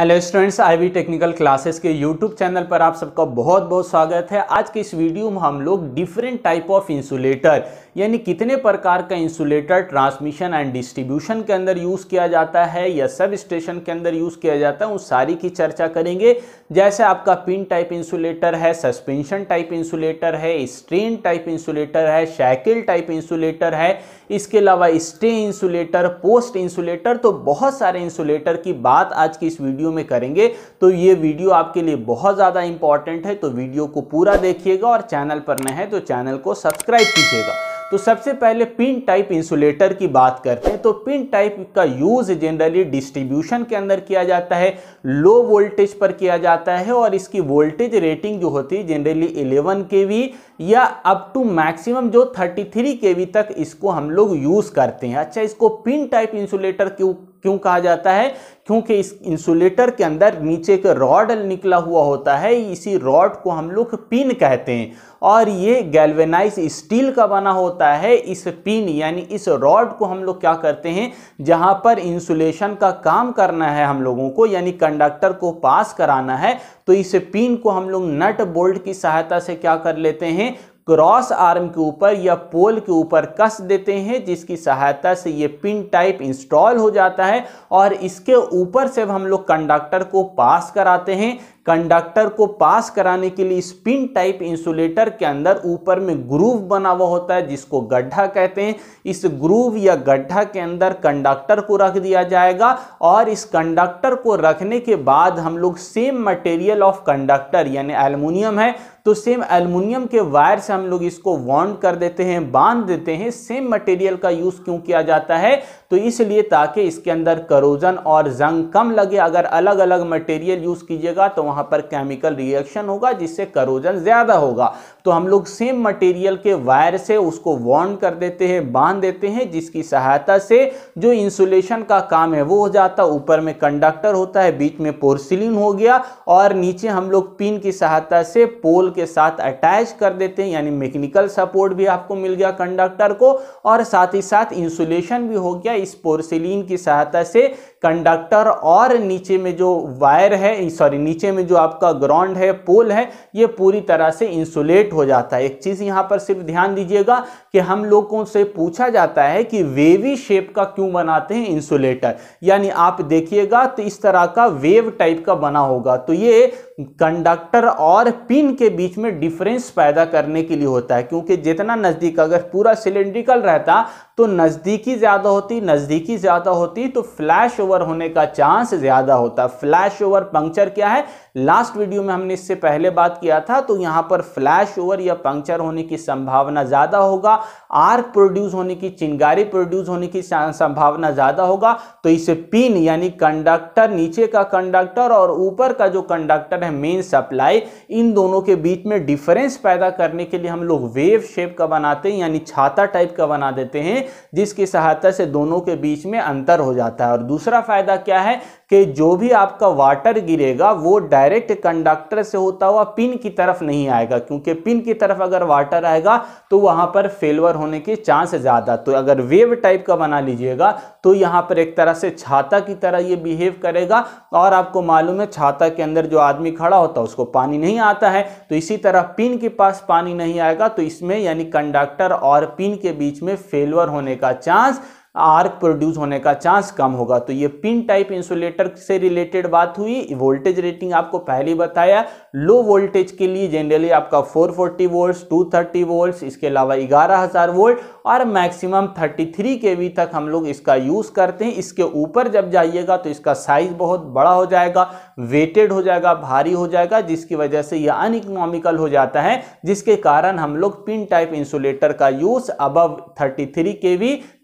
hello students I V technical classes के YouTube channel पर आप सबका बहुत बहुत स्वागत है आज के इस वीडियो में हम लोग डिफरेंट टाइप ऑफ इंसुलेटर यानी कितने प्रकार का इंसुलेटर ट्रांसमिशन एंड डिस्ट्रीब्यूशन के अंदर यूज़ किया जाता है या सब स्टेशन के अंदर यूज़ किया जाता है उस सारी की चर्चा करेंगे जैसे आपका पिन टाइप इंसुलेटर है सस्पेंशन टाइप इंसुलेटर है स्ट्रेन टाइप इंसुलेटर है शैकिल टाइप इंसुलेटर है इसके अलावा स्टे इंसुलेटर पोस्ट इंसुलेटर तो बहुत सारे इंसुलेटर की बात आज की इस वीडियो वीडियो में करेंगे तो ये वीडियो आपके लिए बहुत ज़्यादा इंपॉर्टेंट है तो वीडियो को पूरा देखिएगा और चैनल पर नए हैं तो चैनल को सब्सक्राइब कीजिएगा तो सबसे पहले पिन टाइप इंसुलेटर की बात करते हैं तो पिन टाइप का यूज़ जनरली डिस्ट्रीब्यूशन के अंदर किया जाता है लो वोल्टेज पर किया जाता है और इसकी वोल्टेज रेटिंग जो होती है जनरली 11 के वी या अप टू मैक्सिमम जो 33 के वी तक इसको हम लोग यूज़ करते हैं अच्छा इसको पिन टाइप इंसुलेटर क्यों क्यों कहा जाता है क्योंकि इस इंसुलेटर के अंदर नीचे एक रॉड निकला हुआ होता है इसी रॉड को हम लोग पिन कहते हैं और ये गैल्वेनाइज स्टील का बना होता है इस पिन यानी इस रॉड को हम लोग क्या करते हैं जहाँ पर इंसुलेशन का काम करना है हम लोगों को यानी कंडक्टर को पास कराना है तो इस पिन को हम लोग नट बोल्ट की सहायता से क्या कर लेते हैं क्रॉस आर्म के ऊपर या पोल के ऊपर कस देते हैं जिसकी सहायता से ये पिन टाइप इंस्टॉल हो जाता है और इसके ऊपर से हम लोग कंडक्टर को पास कराते हैं कंडक्टर को पास कराने के लिए स्पिन टाइप इंसुलेटर के अंदर ऊपर में ग्रूव बना हुआ होता है जिसको गड्ढा कहते हैं इस ग्रूव या गड्ढा के अंदर कंडक्टर को रख दिया जाएगा और इस कंडक्टर को रखने के बाद हम लोग सेम मटेरियल ऑफ कंडक्टर यानी एल्युमिनियम है तो सेम एल्युमिनियम के वायर से हम लोग इसको वॉन्ड कर देते हैं बांध देते हैं सेम मटेरियल का यूज़ क्यों किया जाता है तो इसलिए ताकि इसके अंदर करोजन और जंग कम लगे अगर अलग अलग मटेरियल यूज़ कीजिएगा तो वहाँ पर केमिकल रिएक्शन होगा जिससे करोजन ज़्यादा होगा तो हम लोग सेम मटेरियल के वायर से उसको वॉन्ड कर देते हैं बांध देते हैं जिसकी सहायता से जो इंसुलेशन का काम है वो हो जाता है ऊपर में कंडक्टर होता है बीच में पोर्सिलिन हो गया और नीचे हम लोग पिन की सहायता से पोल के साथ अटैच कर देते हैं यानी मैकेनिकल सपोर्ट भी आपको मिल गया कंडक्टर को और साथ ही साथ इंसुलेशन भी हो गया इस पोर्सिलिन की सहायता से कंडक्टर और नीचे में जो वायर है सॉरी नीचे में जो आपका ग्राउंड है पोल है ये पूरी तरह से इंसुलेट हो जाता है एक चीज़ यहां पर सिर्फ ध्यान दीजिएगा कि हम लोगों से पूछा जाता है कि वेवी शेप का क्यों बनाते हैं इंसुलेटर यानी आप देखिएगा तो इस तरह का वेव टाइप का बना होगा तो ये कंडक्टर और पिन के बीच में डिफरेंस पैदा करने के लिए होता है क्योंकि जितना नज़दीक अगर पूरा सिलेंड्रिकल रहता तो नज़दीकी ज़्यादा होती नज़दीकी ज़्यादा होती तो फ्लैश ओवर होने का चांस ज़्यादा होता फ्लैश ओवर पंक्चर क्या है लास्ट वीडियो में हमने इससे पहले बात किया था तो यहाँ पर फ्लैश ओवर या पंक्चर होने की संभावना ज़्यादा होगा आर्क प्रोड्यूस होने की चिंगारी प्रोड्यूस होने की संभावना ज़्यादा होगा तो इसे पिन यानी कंडक्टर नीचे का कंडक्टर और ऊपर का जो कंडक्टर है मेन सप्लाई इन दोनों के बीच में डिफरेंस पैदा करने के लिए हम लोग वेव शेप का बनाते हैं यानी छाता टाइप का बना देते हैं जिसकी सहायता से दोनों के बीच में अंतर हो जाता है और दूसरा फायदा क्या है कि जो भी आपका वाटर गिरेगा वो डायरेक्ट कंडक्टर से होता हुआ पिन की तरफ नहीं आएगा क्योंकि पिन की तरफ अगर वाटर आएगा तो वहाँ पर फेलवर होने के चांस ज़्यादा तो अगर वेव टाइप का बना लीजिएगा तो यहाँ पर एक तरह से छाता की तरह ये बिहेव करेगा और आपको मालूम है छाता के अंदर जो आदमी खड़ा होता है उसको पानी नहीं आता है तो इसी तरह पिन के पास पानी नहीं आएगा तो इसमें यानी कंडक्टर और पिन के बीच में फेलवर होने का चांस आर्क प्रोड्यूस होने का चांस कम होगा तो ये पिन टाइप इंसुलेटर से रिलेटेड बात हुई वोल्टेज रेटिंग आपको पहले बताया लो वोल्टेज के लिए जनरली आपका 440 टू थर्टी वोल्ट इसके अलावा 11000 वोल्ट और मैक्सिमम 33 वी तक हम लोग इसका यूज़ करते हैं इसके ऊपर जब जाइएगा तो इसका साइज बहुत बड़ा हो जाएगा वेटेड हो जाएगा भारी हो जाएगा जिसकी वजह से यह अनइकोनॉमिकल हो जाता है जिसके कारण हम लोग पिन टाइप इंसुलेटर का use above thirty three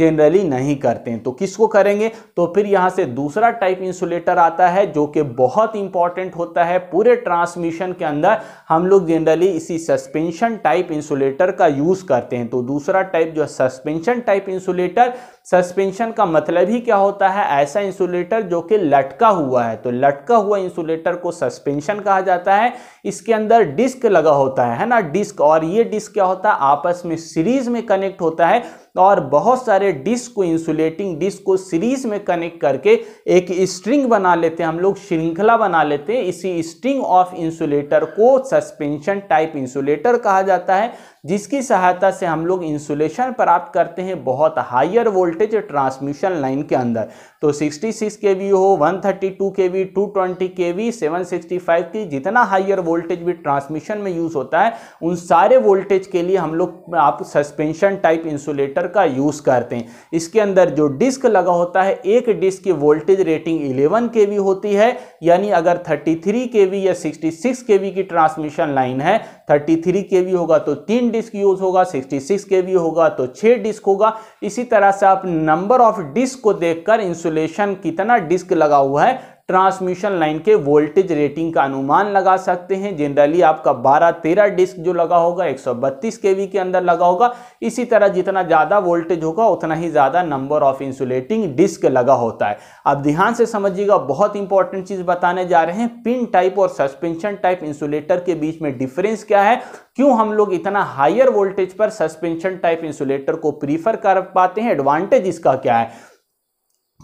generally नहीं करते हैं तो किसको करेंगे तो फिर यहां से दूसरा टाइप इंसुलेटर आता है जो कि बहुत इंपॉर्टेंट होता है पूरे ट्रांसमिशन के अंदर हम लोग जनरली इसी सस्पेंशन टाइप इंसुलेटर का यूज़ करते हैं तो दूसरा टाइप जो है सस्पेंशन टाइप इंसुलेटर सस्पेंशन का मतलब ही क्या होता है ऐसा इंसुलेटर जो कि लटका हुआ है तो लटका हुआ इंसुलेटर को सस्पेंशन कहा जाता है इसके अंदर डिस्क लगा होता है है ना डिस्क और ये डिस्क क्या होता है आपस में सीरीज में कनेक्ट होता है और बहुत सारे डिस्क को इंसुलेटिंग डिस्क को सीरीज में कनेक्ट करके एक स्ट्रिंग बना लेते हैं हम लोग श्रृंखला बना लेते हैं इसी स्ट्रिंग ऑफ इंसुलेटर को सस्पेंशन टाइप इंसुलेटर कहा जाता है जिसकी सहायता से हम लोग इंसुलेशन प्राप्त करते हैं बहुत हायर वोल्टेज ट्रांसमिशन लाइन के अंदर तो 66 के वी हो 132 K V two twenty K V five की जितना हायर वोल्टेज भी ट्रांसमिशन में यूज़ होता है उन सारे वोल्टेज के लिए हम लोग आप सस्पेंशन टाइप इंसुलेटर का यूज़ करते हैं इसके अंदर जो डिस्क लगा होता है एक डिस्क की voltage rating eleven K V होती है यानी अगर थर्टी थ्री के वी या सिक्सटी सिक्स की ट्रांसमिशन लाइन है थर्टी थ्री के वी होगा तो तीन डिस्क यूज होगा 66 के वी होगा तो 6 डिस्क होगा इसी तरह से आप नंबर ऑफ डिस्क को देखकर इंसुलेशन कितना डिस्क लगा हुआ है ट्रांसमिशन लाइन के वोल्टेज रेटिंग का अनुमान लगा सकते हैं जनरली आपका 12-13 डिस्क जो लगा होगा 132 केवी के अंदर लगा होगा इसी तरह जितना ज़्यादा वोल्टेज होगा उतना ही ज़्यादा नंबर ऑफ इंसुलेटिंग डिस्क लगा होता है अब ध्यान से समझिएगा बहुत इंपॉर्टेंट चीज़ बताने जा रहे हैं पिन टाइप और सस्पेंशन टाइप इंसुलेटर के बीच में डिफरेंस क्या है क्यों हम लोग इतना हायर वोल्टेज पर सस्पेंशन टाइप इंसुलेटर को प्रीफर कर पाते हैं एडवांटेज इसका क्या है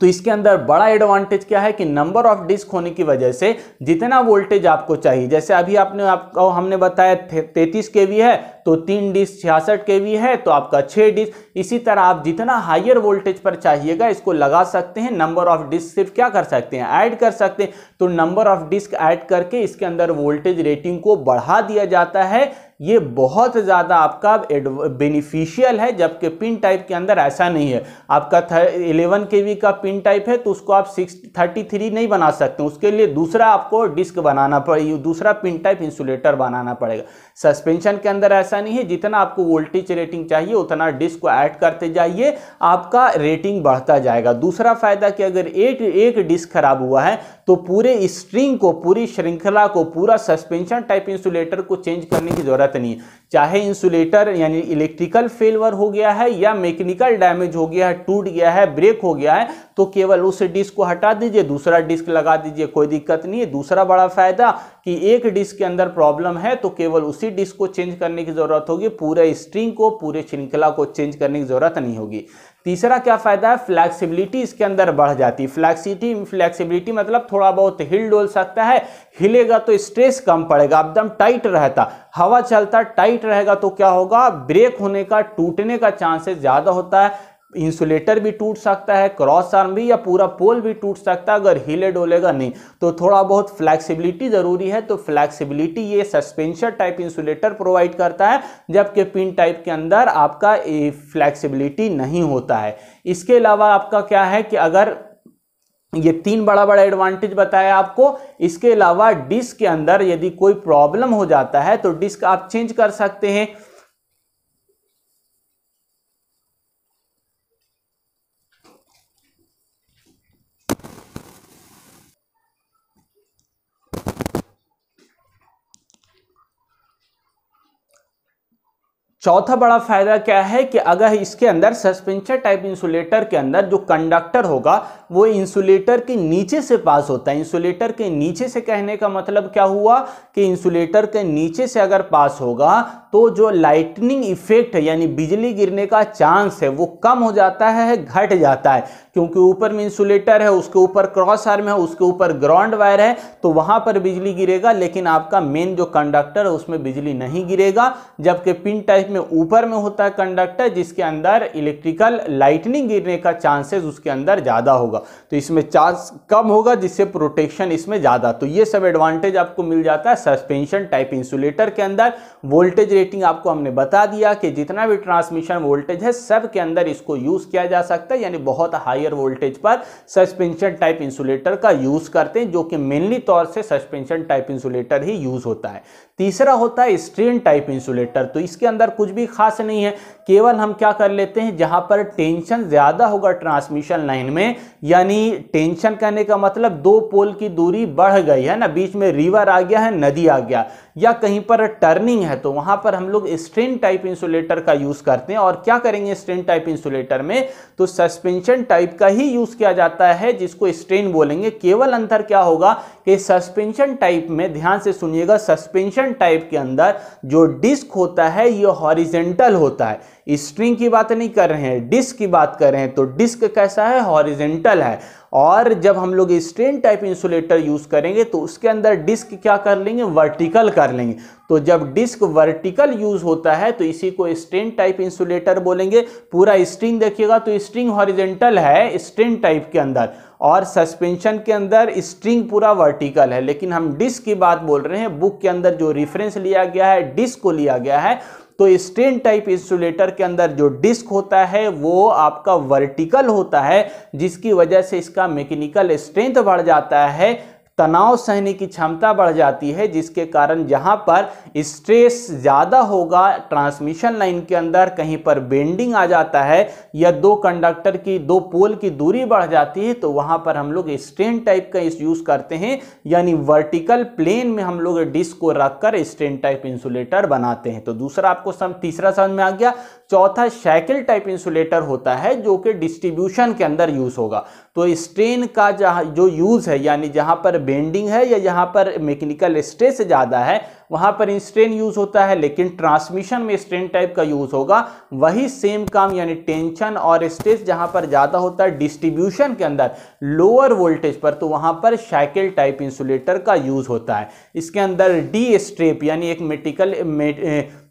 तो इसके अंदर बड़ा एडवांटेज क्या है कि नंबर ऑफ डिस्क होने की वजह से जितना वोल्टेज आपको चाहिए जैसे अभी आपने आपको हमने बताया तैतीस के वी है तो तीन डिस्क छियासठ के वी है तो आपका छः डिस्क इसी तरह आप जितना हाइयर वोल्टेज पर चाहिएगा इसको लगा सकते हैं नंबर ऑफ डिस्क सिर्फ क्या कर सकते हैं ऐड कर सकते हैं तो नंबर ऑफ डिस्क ऐड करके इसके अंदर वोल्टेज रेटिंग को बढ़ा दिया जाता है ये बहुत ज़्यादा आपका बेनिफिशियल है जबकि पिन टाइप के अंदर ऐसा नहीं है आपका इलेवन के का पिन टाइप है तो उसको आप सिक्स थर्टी थ्री नहीं बना सकते उसके लिए दूसरा आपको डिस्क बनाना पड़ेगा दूसरा पिन टाइप इंसुलेटर बनाना पड़ेगा सस्पेंशन के अंदर ऐसा नहीं है जितना आपको वोल्टेज रेटिंग चाहिए उतना डिस्क को ऐड करते जाइए आपका रेटिंग बढ़ता जाएगा दूसरा फ़ायदा कि अगर एक एक डिस्क खराब हुआ है तो पूरे स्ट्रिंग को पूरी श्रृंखला को पूरा सस्पेंशन टाइप इंसुलेटर को चेंज करने की ज़रूरत दिक्कत नहीं चाहे इंसुलेटर यानी इलेक्ट्रिकल फेलवर हो गया है या मैकेनिकल डैमेज हो गया है टूट गया है ब्रेक हो गया है तो केवल उस डिस्क को हटा दीजिए दूसरा डिस्क लगा दीजिए कोई दिक्कत नहीं है दूसरा बड़ा फायदा कि एक डिस्क के अंदर प्रॉब्लम है तो केवल उसी डिस्क को चेंज करने की जरूरत होगी पूरे स्ट्रिंग को पूरे श्रृंखला को चेंज करने की जरूरत नहीं होगी तीसरा क्या फ़ायदा है फ्लैक्सिबिलिटी इसके अंदर बढ़ जाती है फ्लैक्सिटी फ्लैक्सिबिलिटी मतलब थोड़ा बहुत हिल डोल सकता है हिलेगा तो स्ट्रेस कम पड़ेगा एकदम टाइट रहता हवा चलता टाइट रहेगा तो क्या होगा ब्रेक होने का टूटने का चांसेस ज़्यादा होता है इंसुलेटर भी टूट सकता है क्रॉस आर्म भी या पूरा पोल भी टूट सकता है अगर हिले डोलेगा नहीं तो थोड़ा बहुत फ्लैक्सिबिलिटी ज़रूरी है तो फ्लैक्सिबिलिटी ये सस्पेंशन टाइप इंसुलेटर प्रोवाइड करता है जबकि पिन टाइप के अंदर आपका फ्लैक्सिबिलिटी नहीं होता है इसके अलावा आपका क्या है कि अगर ये तीन बड़ा बड़ा एडवांटेज बताया आपको इसके अलावा डिस्क के अंदर यदि कोई प्रॉब्लम हो जाता है तो डिस्क आप चेंज कर सकते हैं चौथा बड़ा फायदा क्या है कि अगर इसके अंदर सस्पेंशन टाइप इंसुलेटर के अंदर जो कंडक्टर होगा वो इंसुलेटर के नीचे से पास होता है इंसुलेटर के नीचे से कहने का मतलब क्या हुआ कि इंसुलेटर के नीचे से अगर पास होगा तो जो लाइटनिंग इफेक्ट है यानी बिजली गिरने का चांस है वो कम हो जाता है घट जाता है क्योंकि ऊपर में इंसुलेटर है उसके ऊपर क्रॉस आर्म है उसके ऊपर ग्राउंड वायर है तो वहाँ पर बिजली गिरेगा लेकिन आपका मेन जो कंडक्टर है उसमें बिजली नहीं गिरेगा जबकि पिन टाइप में ऊपर में होता है कंडक्टर जिसके अंदर इलेक्ट्रिकल लाइटनिंग गिरने का चांसेस उसके अंदर ज़्यादा होगा तो इसमें चांस कम होगा जिससे प्रोटेक्शन इसमें ज़्यादा तो ये सब एडवांटेज आपको मिल जाता है सस्पेंशन टाइप इंसुलेटर के अंदर वोल्टेज रेटिंग आपको हमने बता दिया कि जितना भी ट्रांसमिशन वोल्टेज है सब के अंदर इसको यूज़ किया जा सकता है यानी बहुत हायर वोल्टेज पर सस्पेंशन टाइप इंसुलेटर का यूज़ करते हैं जो कि मेनली तौर से सस्पेंशन टाइप इंसुलेटर ही यूज़ होता है तीसरा होता है स्ट्रेन टाइप इंसुलेटर तो इसके अंदर कुछ भी खास नहीं है केवल हम क्या कर लेते हैं जहाँ पर टेंशन ज़्यादा होगा ट्रांसमिशन लाइन में यानी टेंशन कहने का मतलब दो पोल की दूरी बढ़ गई है ना बीच में रिवर आ गया है नदी आ गया या कहीं पर टर्निंग है तो वहां पर हम लोग स्ट्रेन टाइप इंसुलेटर का यूज करते हैं और क्या करेंगे स्ट्रेन टाइप इंसुलेटर में तो सस्पेंशन टाइप का ही यूज किया जाता है जिसको स्ट्रेन बोलेंगे केवल अंतर क्या होगा कि सस्पेंशन टाइप में ध्यान से सुनिएगा सस्पेंशन टाइप के अंदर जो डिस्क होता है ये हॉरिजेंटल होता है स्ट्रिंग की बात नहीं कर रहे हैं डिस्क की बात कर रहे हैं तो डिस्क कैसा है हॉरिजेंटल है और जब हम लोग स्ट्रेन टाइप इंसुलेटर यूज़ करेंगे तो उसके अंदर डिस्क क्या कर लेंगे वर्टिकल कर लेंगे तो जब डिस्क वर्टिकल यूज़ होता है तो इसी को स्ट्रेन टाइप इंसुलेटर बोलेंगे पूरा स्ट्रिंग देखिएगा तो स्ट्रिंग हॉरिजेंटल है स्ट्रेन टाइप के अंदर और सस्पेंशन के अंदर स्ट्रिंग पूरा वर्टिकल है लेकिन हम डिस्क की बात बोल रहे हैं बुक के अंदर जो रेफरेंस लिया गया है डिस्क को लिया गया है तो स्टेन टाइप इंसुलेटर के अंदर जो डिस्क होता है वो आपका वर्टिकल होता है जिसकी वजह से इसका मैकेनिकल स्ट्रेंथ बढ़ जाता है तनाव सहने की क्षमता बढ़ जाती है जिसके कारण जहाँ पर स्ट्रेस ज़्यादा होगा ट्रांसमिशन लाइन के अंदर कहीं पर बेंडिंग आ जाता है या दो कंडक्टर की दो पोल की दूरी बढ़ जाती है तो वहाँ पर हम लोग स्ट्रेन टाइप का यूज़ करते हैं यानी वर्टिकल प्लेन में हम लोग डिस्क को रखकर स्ट्रेन टाइप इंसुलेटर बनाते हैं तो दूसरा आपको सम, तीसरा समझ में आ गया चौथा साइकिल टाइप इंसुलेटर होता है जो कि डिस्ट्रीब्यूशन के अंदर यूज़ होगा तो स्ट्रेन का जहाँ जो यूज़ है यानी जहाँ पर बेंडिंग है या यहाँ पर मैकेनिकल स्ट्रेस ज़्यादा है वहाँ पर स्ट्रेन यूज होता है लेकिन ट्रांसमिशन में स्ट्रेन टाइप का यूज होगा वही सेम काम यानी टेंशन और स्ट्रेस जहाँ पर ज़्यादा होता है डिस्ट्रीब्यूशन के अंदर लोअर वोल्टेज पर तो वहाँ पर साइकिल टाइप इंसुलेटर का यूज होता है इसके अंदर डी स्ट्रेप यानी एक मेटिकल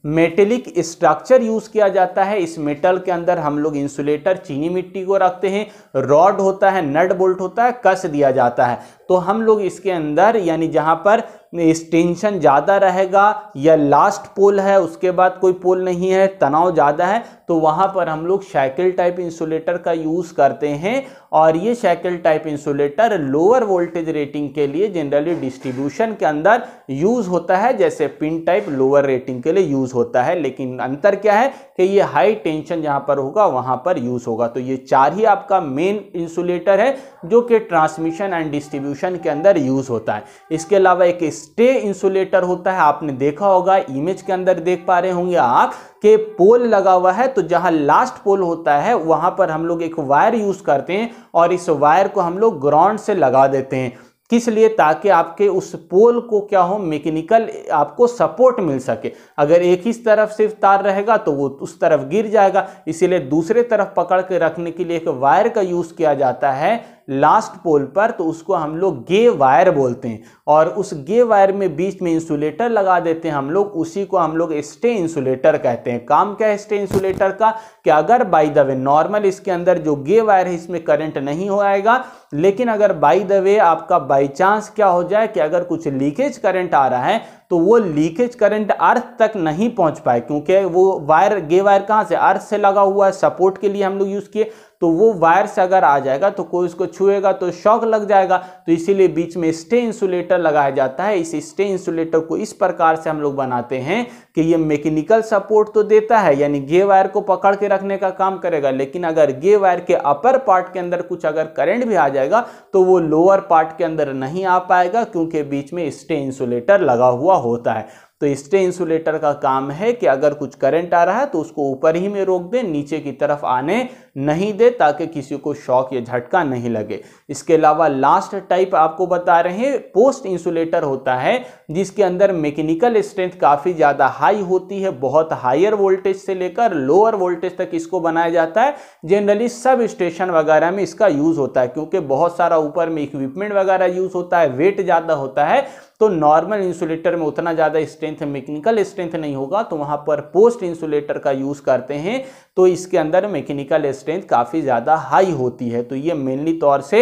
मेटेलिक स्ट्रक्चर यूज किया जाता है इस मेटल के अंदर हम लोग इंसुलेटर चीनी मिट्टी को रखते हैं रॉड होता है नट बोल्ट होता है कस दिया जाता है तो हम लोग इसके अंदर यानी जहाँ पर टेंशन ज़्यादा रहेगा या लास्ट पोल है उसके बाद कोई पोल नहीं है तनाव ज़्यादा है तो वहाँ पर हम लोग शैकल टाइप इंसुलेटर का यूज़ करते हैं और ये shackle type insulator lower voltage rating के लिए जनरली डिस्ट्रीब्यूशन के अंदर यूज़ होता है जैसे पिन टाइप लोअर रेटिंग के लिए यूज़ होता है लेकिन अंतर क्या है कि ये हाई टेंशन जहाँ पर होगा वहाँ पर यूज़ होगा तो ये चार ही आपका मेन इंसुलेटर है जो कि ट्रांसमिशन एंड डिस्ट्रीब्यूशन के अंदर यूज़ होता है इसके अलावा एक स्टे इंसुलेटर होता है आपने देखा होगा इमेज के अंदर देख पा रहे होंगे आप के पोल लगा हुआ है तो जहां लास्ट पोल होता है वहां पर हम लोग एक वायर यूज करते हैं और इस वायर को हम लोग ग्राउंड से लगा देते हैं किस लिए ताकि आपके उस पोल को क्या हो मैकेनिकल आपको सपोर्ट मिल सके अगर एक ही तरफ सिर्फ तार रहेगा तो वो उस तरफ गिर जाएगा इसीलिए दूसरे तरफ पकड़ के रखने के लिए एक वायर का यूज़ किया जाता है लास्ट पोल पर तो उसको हम लोग गे वायर बोलते हैं और उस गे वायर में बीच में इंसुलेटर लगा देते हैं हम लोग उसी को हम लोग स्टे इंसुलेटर कहते हैं काम क्या है स्टे इंसुलेटर का कि अगर बाई द वे नॉर्मल इसके अंदर जो गे वायर है इसमें करंट नहीं हो आएगा लेकिन अगर बाई द वे आपका बाई चांस क्या हो जाए कि अगर कुछ लीकेज करंट आ रहा है तो वो लीकेज करंट अर्थ तक नहीं पहुंच पाए क्योंकि वो वायर गे वायर कहाँ से अर्थ से लगा हुआ है सपोर्ट के लिए हम लोग यूज़ किए तो वो वायर से अगर आ जाएगा तो कोई उसको छुएगा तो शॉक लग जाएगा तो इसीलिए बीच में स्टे इंसुलेटर लगाया जाता है इस स्टे इंसुलेटर को इस प्रकार से हम लोग बनाते हैं कि ये मैकेनिकल सपोर्ट तो देता है यानी गे वायर को पकड़ के रखने का काम करेगा लेकिन अगर गे वायर के अपर पार्ट के अंदर कुछ अगर करेंट भी आ जाएगा तो वो लोअर पार्ट के अंदर नहीं आ पाएगा क्योंकि बीच में स्टे इंसुलेटर लगा हुआ होता है तो स्टे इंसुलेटर का काम है कि अगर कुछ करंट आ रहा है तो उसको ऊपर ही में रोक दें नीचे की तरफ आने नहीं दे ताकि किसी को शॉक या झटका नहीं लगे इसके अलावा लास्ट टाइप आपको बता रहे हैं पोस्ट इंसुलेटर होता है जिसके अंदर मैकेनिकल स्ट्रेंथ काफ़ी ज़्यादा हाई होती है बहुत हायर वोल्टेज से लेकर लोअर वोल्टेज तक इसको बनाया जाता है जनरली सब स्टेशन वगैरह में इसका यूज़ होता है क्योंकि बहुत सारा ऊपर में इक्विपमेंट वगैरह यूज़ होता है वेट ज़्यादा होता है तो नॉर्मल इंसुलेटर में उतना ज़्यादा स्ट्रेंथ मैकेनिकल स्ट्रेंथ नहीं होगा तो वहाँ पर पोस्ट इंसुलेटर का यूज़ करते हैं तो इसके अंदर मैकेनिकल स्ट्रेंथ काफ़ी ज़्यादा हाई होती है तो ये मेनली तौर से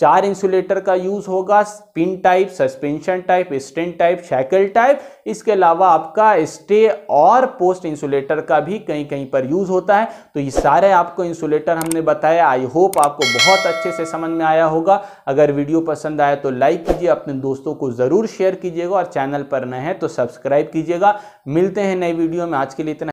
चार इंसुलेटर का यूज होगा pin type suspension type strain type shackle type इसके अलावा आपका स्टे और पोस्ट इंसुलेटर का भी कहीं कहीं पर यूज होता है तो ये सारे आपको इंसुलेटर हमने बताया आई होप आपको बहुत अच्छे से समझ में आया होगा अगर वीडियो पसंद आया तो लाइक कीजिए अपने दोस्तों को जरूर शेयर कीजिएगा और चैनल पर नए हैं तो सब्सक्राइब कीजिएगा मिलते हैं नए वीडियो में आज के लिए इतना